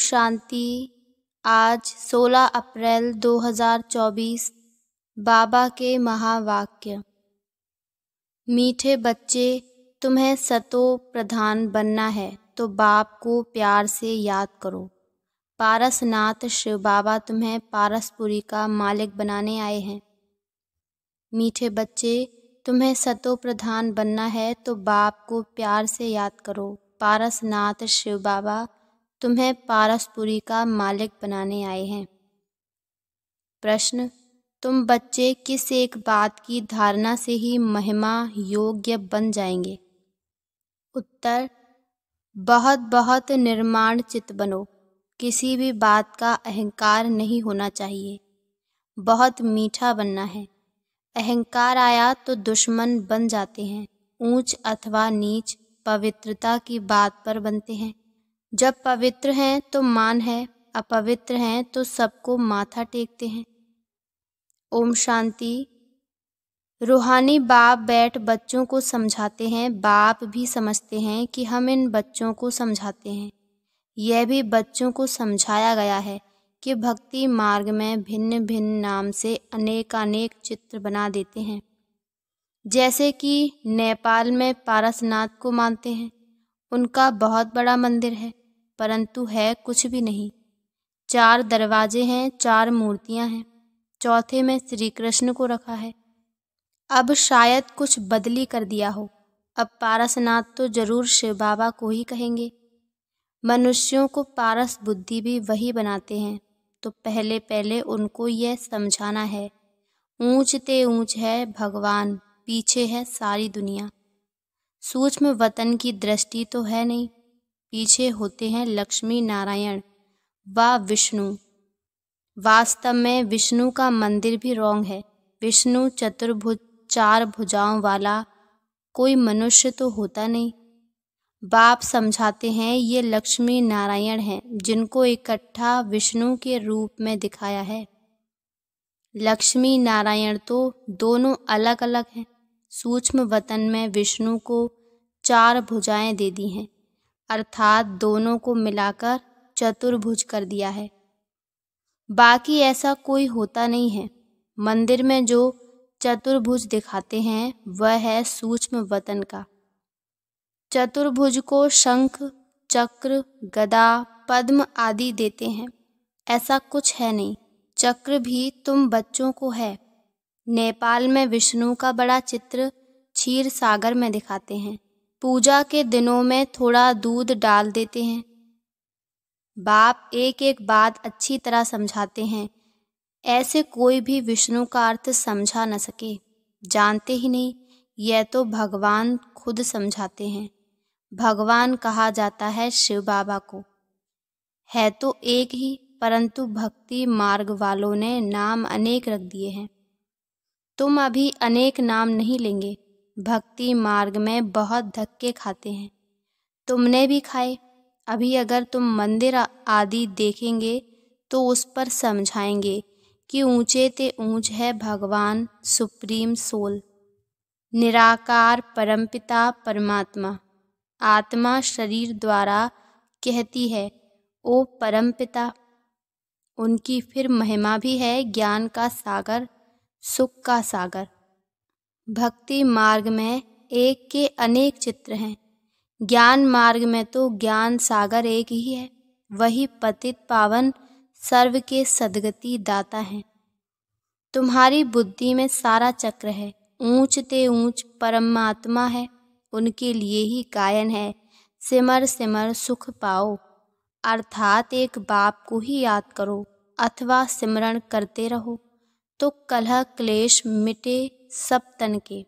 शांति आज 16 अप्रैल 2024 बाबा के महावाक्य मीठे बच्चे तुम्हें सतो प्रधान बनना है तो बाप को प्यार से याद करो पारसनाथ शिव बाबा तुम्हें पारसपुरी का मालिक बनाने आए हैं मीठे बच्चे तुम्हें सतो प्रधान बनना है तो बाप को प्यार से याद करो पारसनाथ शिव बाबा तुम्हें पारसपुरी का मालिक बनाने आए हैं प्रश्न तुम बच्चे किस एक बात की धारणा से ही महिमा योग्य बन जाएंगे उत्तर बहुत बहुत निर्माण चित्त बनो किसी भी बात का अहंकार नहीं होना चाहिए बहुत मीठा बनना है अहंकार आया तो दुश्मन बन जाते हैं ऊंच अथवा नीच पवित्रता की बात पर बनते हैं जब पवित्र हैं तो मान है अपवित्र हैं तो सबको माथा टेकते हैं ओम शांति रूहानी बाप बैठ बच्चों को समझाते हैं बाप भी समझते हैं कि हम इन बच्चों को समझाते हैं यह भी बच्चों को समझाया गया है कि भक्ति मार्ग में भिन्न भिन्न नाम से अनेकानेक चित्र बना देते हैं जैसे कि नेपाल में पारसनाथ को मानते हैं उनका बहुत बड़ा मंदिर है परंतु है कुछ भी नहीं चार दरवाजे हैं चार मूर्तियां हैं चौथे में श्री कृष्ण को रखा है अब शायद कुछ बदली कर दिया हो अब पारसनाथ तो जरूर शिव बाबा को ही कहेंगे मनुष्यों को पारस बुद्धि भी वही बनाते हैं तो पहले पहले उनको यह समझाना है ऊंचते ऊंच है भगवान पीछे है सारी दुनिया सूक्ष्म वतन की दृष्टि तो है नहीं पीछे होते हैं लक्ष्मी नारायण व विष्णु वास्तव में विष्णु का मंदिर भी रोंग है विष्णु चतुर्भुज चार भुजाओं वाला कोई मनुष्य तो होता नहीं बाप समझाते हैं ये लक्ष्मी नारायण हैं जिनको इकट्ठा विष्णु के रूप में दिखाया है लक्ष्मी नारायण तो दोनों अलग अलग हैं सूक्ष्म वतन में विष्णु को चार भुजाएं दे दी हैं अर्थात दोनों को मिलाकर चतुर्भुज कर दिया है बाकी ऐसा कोई होता नहीं है मंदिर में जो चतुर्भुज दिखाते हैं वह है सूक्ष्म वतन का चतुर्भुज को शंख चक्र गदा पद्म आदि देते हैं ऐसा कुछ है नहीं चक्र भी तुम बच्चों को है नेपाल में विष्णु का बड़ा चित्र क्षीर सागर में दिखाते हैं पूजा के दिनों में थोड़ा दूध डाल देते हैं बाप एक एक बात अच्छी तरह समझाते हैं ऐसे कोई भी विष्णु का अर्थ समझा न सके जानते ही नहीं यह तो भगवान खुद समझाते हैं भगवान कहा जाता है शिव बाबा को है तो एक ही परंतु भक्ति मार्ग वालों ने नाम अनेक रख दिए हैं तुम अभी अनेक नाम नहीं लेंगे भक्ति मार्ग में बहुत धक्के खाते हैं तुमने भी खाए अभी अगर तुम मंदिर आदि देखेंगे तो उस पर समझाएंगे कि ऊंचे ते ऊंच है भगवान सुप्रीम सोल निराकार परमपिता परमात्मा आत्मा शरीर द्वारा कहती है ओ परमपिता उनकी फिर महिमा भी है ज्ञान का सागर सुख का सागर भक्ति मार्ग में एक के अनेक चित्र हैं ज्ञान मार्ग में तो ज्ञान सागर एक ही है वही पतित पावन सर्व के सदगति दाता है तुम्हारी बुद्धि में सारा चक्र है ऊंच ते ऊंच परमात्मा है उनके लिए ही गायन है सिमर सिमर सुख पाओ अर्थात एक बाप को ही याद करो अथवा सिमरण करते रहो तो कलह क्लेश मिटे सब तन के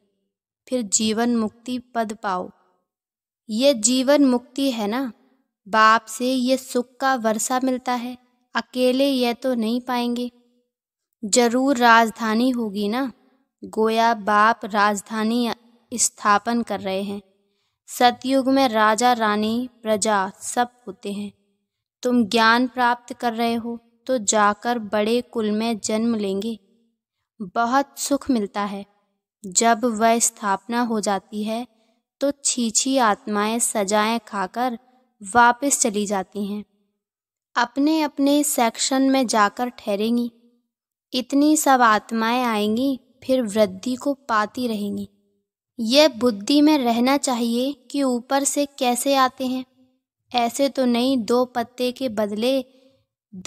फिर जीवन मुक्ति पद पाओ ये जीवन मुक्ति है ना बाप से ये सुख का वर्षा मिलता है अकेले यह तो नहीं पाएंगे जरूर राजधानी होगी ना गोया बाप राजधानी स्थापन कर रहे हैं सतयुग में राजा रानी प्रजा सब होते हैं तुम ज्ञान प्राप्त कर रहे हो तो जाकर बड़े कुल में जन्म लेंगे बहुत सुख मिलता है जब वह स्थापना हो जाती है तो छीछी आत्माएं सजाएं खाकर वापस चली जाती हैं अपने अपने सेक्शन में जाकर ठहरेंगी इतनी सब आत्माएं आएंगी फिर वृद्धि को पाती रहेंगी यह बुद्धि में रहना चाहिए कि ऊपर से कैसे आते हैं ऐसे तो नहीं दो पत्ते के बदले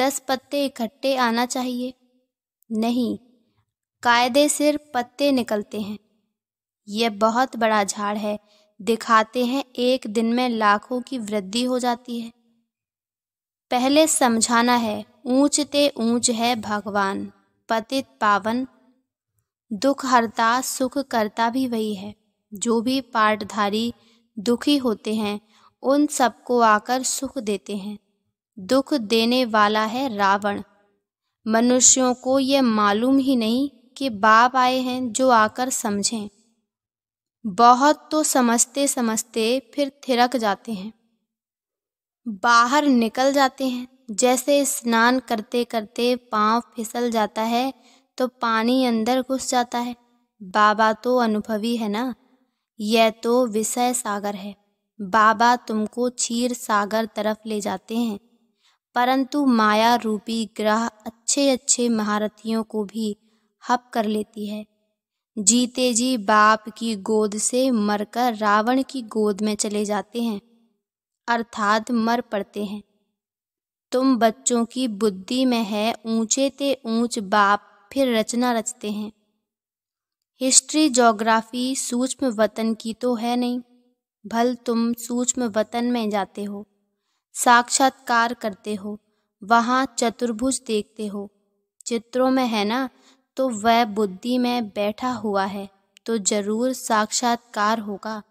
दस पत्ते इकट्ठे आना चाहिए नहीं कायदे सिर पत्ते निकलते हैं यह बहुत बड़ा झाड़ है दिखाते हैं एक दिन में लाखों की वृद्धि हो जाती है पहले समझाना है ऊंचते ऊंच है भगवान पतित पावन दुख हरता सुख करता भी वही है जो भी पाठधारी दुखी होते हैं उन सबको आकर सुख देते हैं दुख देने वाला है रावण मनुष्यों को यह मालूम ही नहीं के बाप आए हैं जो आकर समझें बहुत तो समझते समझते फिर थिरक जाते हैं बाहर निकल जाते हैं जैसे स्नान करते करते पांव फिसल जाता है तो पानी अंदर घुस जाता है बाबा तो अनुभवी है ना यह तो विषय सागर है बाबा तुमको क्षीर सागर तरफ ले जाते हैं परंतु माया रूपी ग्रह अच्छे अच्छे महारथियों को भी हप कर लेती है जीते जी बाप की गोद से मरकर रावण की गोद में चले जाते हैं अर्थात मर पड़ते हैं तुम बच्चों की बुद्धि में है ऊंचे ते ऊंच बाप फिर रचना रचते हैं हिस्ट्री जोग्राफी सूक्ष्म वतन की तो है नहीं भल तुम सूक्ष्म वतन में जाते हो साक्षात्कार करते हो वहाँ चतुर्भुज देखते हो चित्रों में है ना तो वह बुद्धि में बैठा हुआ है तो जरूर साक्षात्कार होगा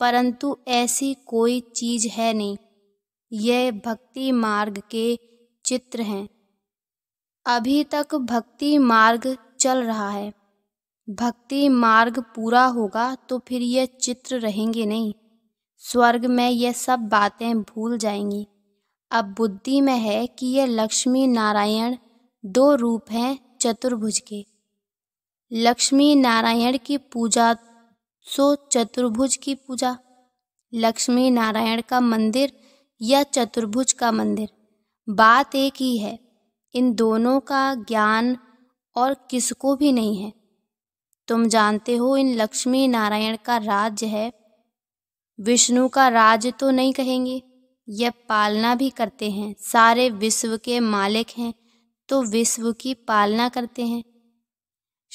परंतु ऐसी कोई चीज है नहीं यह भक्ति मार्ग के चित्र हैं अभी तक भक्ति मार्ग चल रहा है भक्ति मार्ग पूरा होगा तो फिर यह चित्र रहेंगे नहीं स्वर्ग में यह सब बातें भूल जाएंगी अब बुद्धि में है कि यह लक्ष्मी नारायण दो रूप हैं चतुर्भुज के लक्ष्मी नारायण की पूजा सो चतुर्भुज की पूजा लक्ष्मी नारायण का मंदिर या चतुर्भुज का मंदिर बात एक ही है इन दोनों का ज्ञान और किसको भी नहीं है तुम जानते हो इन लक्ष्मी नारायण का राज्य है विष्णु का राज्य तो नहीं कहेंगे यह पालना भी करते हैं सारे विश्व के मालिक हैं तो विश्व की पालना करते हैं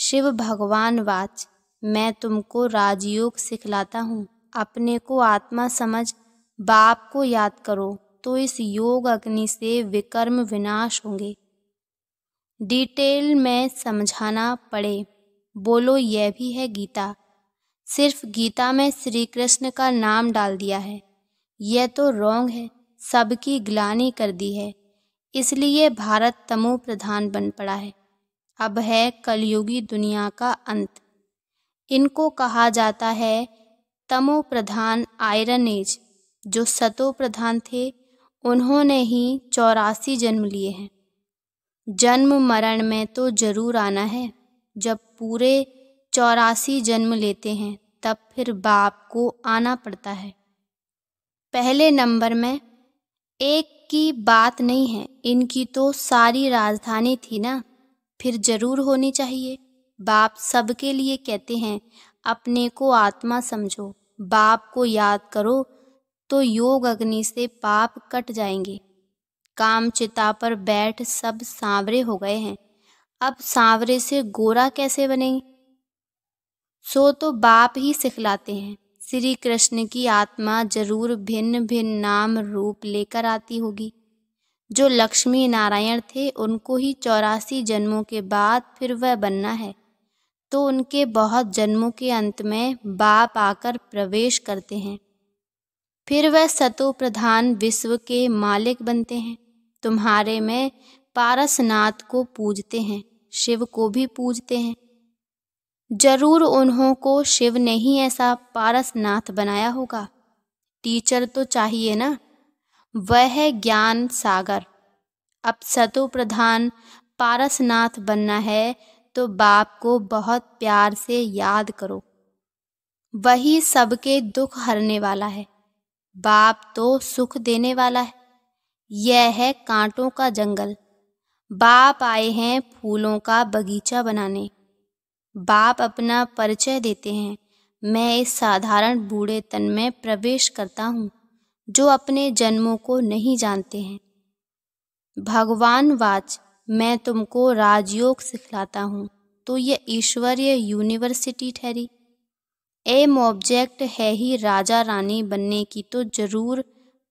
शिव भगवान वाच मैं तुमको राजयोग सिखलाता हूँ अपने को आत्मा समझ बाप को याद करो तो इस योग अग्नि से विकर्म विनाश होंगे डिटेल में समझाना पड़े बोलो यह भी है गीता सिर्फ गीता में श्री कृष्ण का नाम डाल दिया है यह तो रोंग है सबकी ग्लानी कर दी है इसलिए भारत तमो प्रधान बन पड़ा है अब है कलयुगी दुनिया का अंत इनको कहा जाता है तमो प्रधान आयरन एज जो सतो प्रधान थे उन्होंने ही चौरासी जन्म लिए हैं जन्म मरण में तो जरूर आना है जब पूरे चौरासी जन्म लेते हैं तब फिर बाप को आना पड़ता है पहले नंबर में एक की बात नहीं है इनकी तो सारी राजधानी थी ना फिर जरूर होनी चाहिए बाप सबके लिए कहते हैं अपने को आत्मा समझो बाप को याद करो तो योग अग्नि से पाप कट जाएंगे काम चिता पर बैठ सब सांवरे हो गए हैं अब सांवरे से गोरा कैसे बनेंगे सो तो बाप ही सिखलाते हैं श्री कृष्ण की आत्मा जरूर भिन्न भिन्न नाम रूप लेकर आती होगी जो लक्ष्मी नारायण थे उनको ही चौरासी जन्मों के बाद फिर वह बनना है तो उनके बहुत जन्मों के अंत में बाप आकर प्रवेश करते हैं फिर वह सतो प्रधान विश्व के मालिक बनते हैं तुम्हारे में पारसनाथ को पूजते हैं शिव को भी पूजते हैं जरूर उन्हों को शिव ने ही ऐसा पारसनाथ बनाया होगा टीचर तो चाहिए ना वह है ज्ञान सागर अब सतु प्रधान पारसनाथ बनना है तो बाप को बहुत प्यार से याद करो वही सबके दुख हरने वाला है बाप तो सुख देने वाला है यह है कांटों का जंगल बाप आए हैं फूलों का बगीचा बनाने बाप अपना परिचय देते हैं मैं इस साधारण बूढ़े तन में प्रवेश करता हूँ जो अपने जन्मों को नहीं जानते हैं भगवान वाच मैं तुमको राजयोग सिखलाता हूँ तो यह ईश्वरीय यूनिवर्सिटी ठहरी एम ऑब्जेक्ट है ही राजा रानी बनने की तो जरूर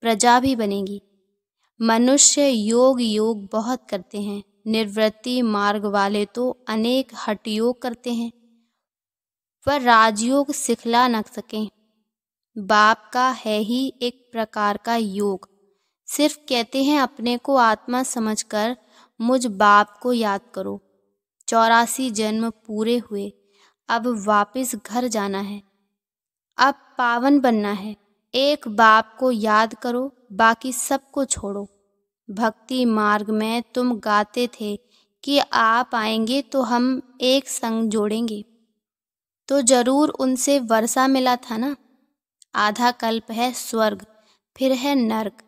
प्रजा भी बनेगी मनुष्य योग योग बहुत करते हैं निवृत्ति मार्ग वाले तो अनेक हटयोग करते हैं पर राजयोग सिखला न सकें बाप का है ही एक प्रकार का योग सिर्फ कहते हैं अपने को आत्मा समझकर मुझ बाप को याद करो चौरासी जन्म पूरे हुए अब वापस घर जाना है अब पावन बनना है एक बाप को याद करो बाकी सबको छोड़ो भक्ति मार्ग में तुम गाते थे कि आप आएंगे तो हम एक संग जोड़ेंगे तो जरूर उनसे वर्षा मिला था ना आधा कल्प है स्वर्ग फिर है नर्क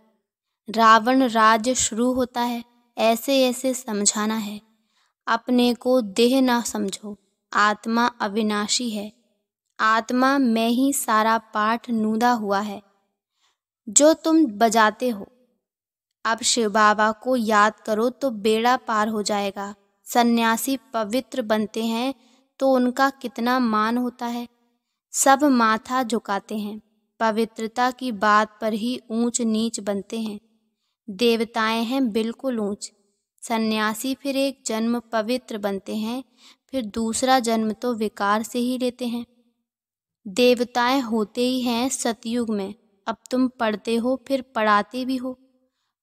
रावण राज शुरू होता है ऐसे ऐसे समझाना है अपने को देह ना समझो आत्मा अविनाशी है आत्मा में ही सारा पाठ नूदा हुआ है जो तुम बजाते हो अब शिव बाबा को याद करो तो बेड़ा पार हो जाएगा सन्यासी पवित्र बनते हैं तो उनका कितना मान होता है सब माथा झुकाते हैं पवित्रता की बात पर ही ऊंच नीच बनते हैं देवताएं हैं बिल्कुल ऊंच सन्यासी फिर एक जन्म पवित्र बनते हैं फिर दूसरा जन्म तो विकार से ही लेते हैं देवताएं होते ही हैं सतयुग में अब तुम पढ़ते हो फिर पढ़ाते भी हो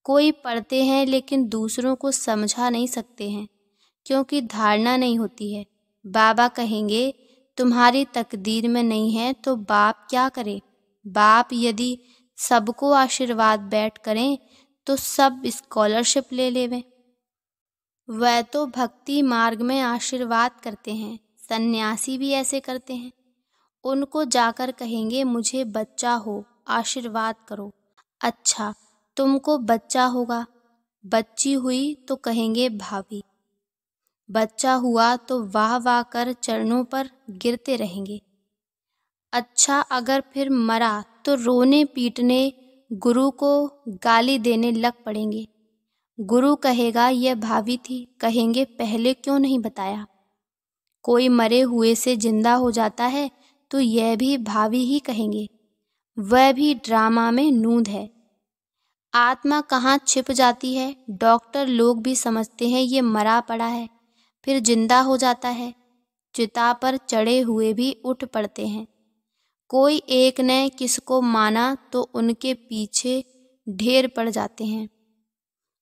कोई पढ़ते हैं लेकिन दूसरों को समझा नहीं सकते हैं क्योंकि धारणा नहीं होती है बाबा कहेंगे तुम्हारी तकदीर में नहीं है तो बाप क्या करे बाप यदि सबको आशीर्वाद बैठ करें तो सब स्कॉलरशिप ले लेवें वह तो भक्ति मार्ग में आशीर्वाद करते हैं सन्यासी भी ऐसे करते हैं उनको जाकर कहेंगे मुझे बच्चा हो आशीर्वाद करो अच्छा तुमको बच्चा होगा बच्ची हुई तो कहेंगे भाभी बच्चा हुआ तो वाह वाह कर चरणों पर गिरते रहेंगे अच्छा अगर फिर मरा तो रोने पीटने गुरु को गाली देने लग पड़ेंगे गुरु कहेगा यह भाभी थी कहेंगे पहले क्यों नहीं बताया कोई मरे हुए से जिंदा हो जाता है तो यह भी भाभी ही कहेंगे वह भी ड्रामा में नूंद है आत्मा कहाँ छिप जाती है डॉक्टर लोग भी समझते हैं ये मरा पड़ा है फिर जिंदा हो जाता है चिता पर चढ़े हुए भी उठ पड़ते हैं कोई एक ने किसको माना तो उनके पीछे ढेर पड़ जाते हैं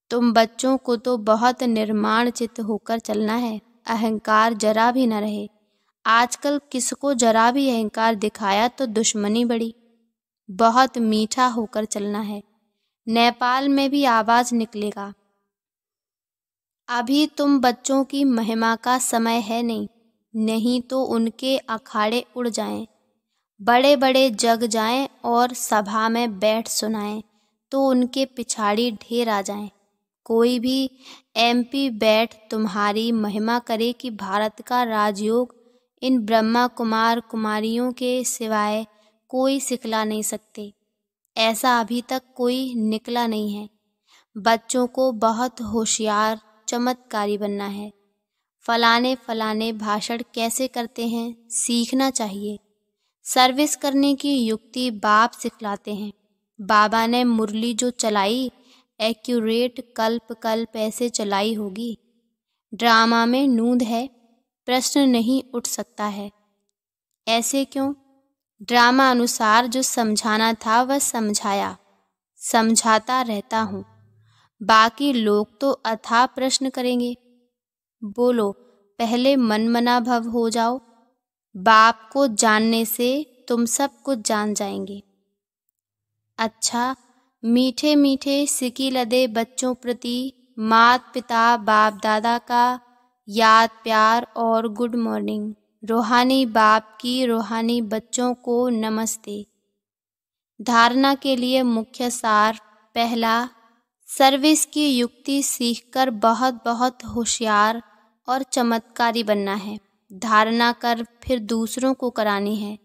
तुम बच्चों को तो बहुत निर्माण चित्त होकर चलना है अहंकार जरा भी न रहे आजकल किसको जरा भी अहंकार दिखाया तो दुश्मनी बड़ी बहुत मीठा होकर चलना है नेपाल में भी आवाज़ निकलेगा अभी तुम बच्चों की महिमा का समय है नहीं नहीं तो उनके अखाड़े उड़ जाएं बड़े बड़े जग जाएं और सभा में बैठ सुनाएं तो उनके पिछाड़ी ढेर आ जाएं कोई भी एमपी बैठ तुम्हारी महिमा करे कि भारत का राजयोग इन ब्रह्मा कुमार कुमारियों के सिवाय कोई सिखला नहीं सकते ऐसा अभी तक कोई निकला नहीं है बच्चों को बहुत होशियार चमत्कारी बनना है फलाने फलाने भाषण कैसे करते हैं सीखना चाहिए सर्विस करने की युक्ति बाप सिखलाते हैं बाबा ने मुरली जो चलाई एक्यूरेट कल्प कल्प ऐसे चलाई होगी ड्रामा में नूंद है प्रश्न नहीं उठ सकता है ऐसे क्यों ड्रामा अनुसार जो समझाना था वह समझाया समझाता रहता हूँ बाकी लोग तो अथा प्रश्न करेंगे बोलो पहले मनमना भव हो जाओ बाप को जानने से तुम सब कुछ जान जाएंगे अच्छा मीठे मीठे सिकी लदे बच्चों प्रति मात पिता बाप दादा का याद प्यार और गुड मॉर्निंग रूहानी बाप की रूहानी बच्चों को नमस्ते धारणा के लिए मुख्य सार पहला सर्विस की युक्ति सीखकर बहुत बहुत होशियार और चमत्कारी बनना है धारणा कर फिर दूसरों को करानी है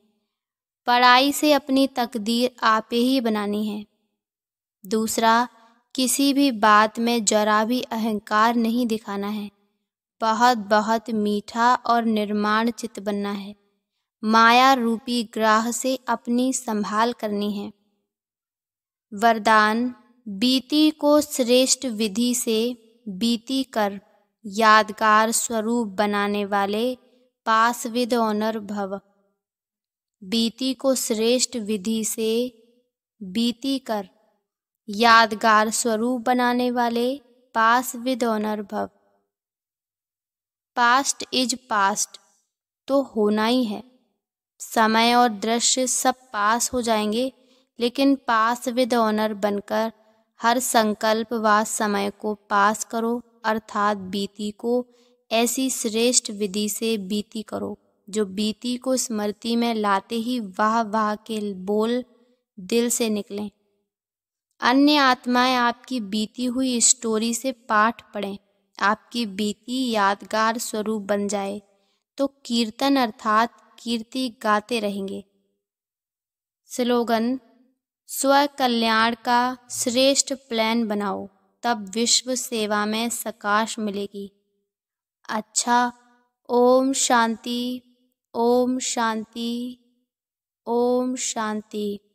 पढ़ाई से अपनी तकदीर आपे ही बनानी है दूसरा किसी भी बात में जरा भी अहंकार नहीं दिखाना है बहुत बहुत मीठा और निर्माण चित्त बनना है माया रूपी ग्राह से अपनी संभाल करनी है वरदान बीती को श्रेष्ठ विधि से बीती कर यादगार स्वरूप बनाने वाले पास विद ऑनर भव बीती को श्रेष्ठ विधि से बीती कर यादगार स्वरूप बनाने वाले पास विद ऑनर भव पास्ट इज पास्ट तो होना ही है समय और दृश्य सब पास हो जाएंगे लेकिन पास विद ऑनर बनकर हर संकल्प व समय को पास करो अर्थात बीती को ऐसी श्रेष्ठ विधि से बीती करो जो बीती को स्मृति में लाते ही वाह वाह के बोल दिल से निकलें अन्य आत्माएं आपकी बीती हुई स्टोरी से पाठ पढ़ें आपकी बीती यादगार स्वरूप बन जाए तो कीर्तन अर्थात कीर्ति गाते रहेंगे स्लोगन स्व कल्याण का श्रेष्ठ प्लान बनाओ तब विश्व सेवा में सकाश मिलेगी अच्छा ओम शांति ओम शांति ओम शांति